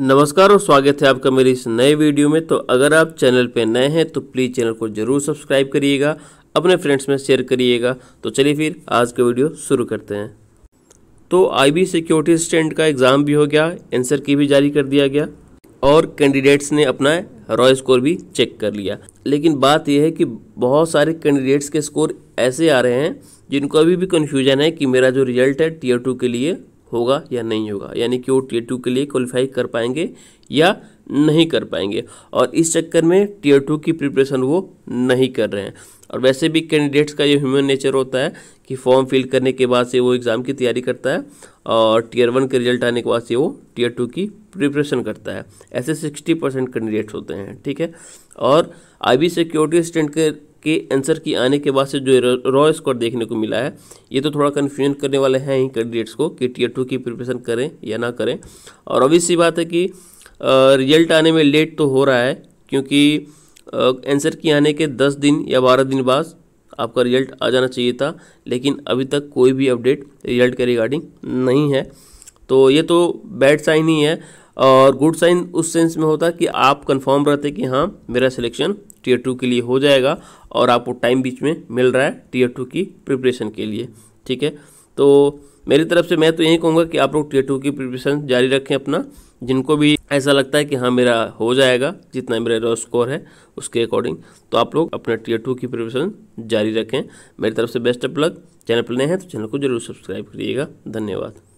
नमस्कार और स्वागत है आपका मेरे इस नए वीडियो में तो अगर आप चैनल पर नए हैं तो प्लीज़ चैनल को ज़रूर सब्सक्राइब करिएगा अपने फ्रेंड्स में शेयर करिएगा तो चलिए फिर आज का वीडियो शुरू करते हैं तो आईबी सिक्योरिटी स्टैंड का एग्ज़ाम भी हो गया आंसर की भी जारी कर दिया गया और कैंडिडेट्स ने अपना रॉय स्कोर भी चेक कर लिया लेकिन बात यह है कि बहुत सारे कैंडिडेट्स के स्कोर ऐसे आ रहे हैं जिनको अभी भी कन्फ्यूजन है कि मेरा जो रिजल्ट है टीयर टू के लिए होगा या नहीं होगा यानी कि वो टीयर टू के लिए क्वालिफाई कर पाएंगे या नहीं कर पाएंगे और इस चक्कर में टीयर टू की प्रिपरेशन वो नहीं कर रहे हैं और वैसे भी कैंडिडेट्स का ये ह्यूमन नेचर होता है कि फॉर्म फिल करने के बाद से वो एग्ज़ाम की तैयारी करता है और टीयर वन के रिजल्ट आने के बाद से वो टीयर टू की प्रिपरेशन करता है ऐसे सिक्सटी परसेंट कैंडिडेट्स होते हैं ठीक है और आई बी सिक्योरिटी स्टेंट के के आंसर की आने के बाद से जो रॉ स्कोर देखने को मिला है ये तो थोड़ा कन्फ्यूजन करने वाले हैं ही कैंडिडेट्स को कि टीयर टू की प्रिपरेशन करें या ना करें और अभी सी बात है कि रिजल्ट आने में लेट तो हो रहा है क्योंकि आंसर की आने के दस दिन या बारह दिन बाद आपका रिजल्ट आ जाना चाहिए था लेकिन अभी तक कोई भी अपडेट रिजल्ट के रिगार्डिंग नहीं है तो ये तो बैड साइन ही है और गुड साइन उस सेंस में होता कि आप कंफर्म रहते कि हाँ मेरा सिलेक्शन टीयर टू के लिए हो जाएगा और आपको टाइम बीच में मिल रहा है टीयर टू की प्रिपरेशन के लिए ठीक है तो मेरी तरफ से मैं तो यही कहूँगा कि आप लोग टीयर टू की प्रिपरेशन जारी रखें अपना जिनको भी ऐसा लगता है कि हाँ मेरा हो जाएगा जितना मेरा स्कोर है उसके अकॉर्डिंग तो आप लोग अपना टीयर टू की प्रिपरेशन जारी रखें मेरी तरफ से बेस्ट ऑफ लक चैनल पर नए हैं तो चैनल को जरूर सब्सक्राइब करिएगा धन्यवाद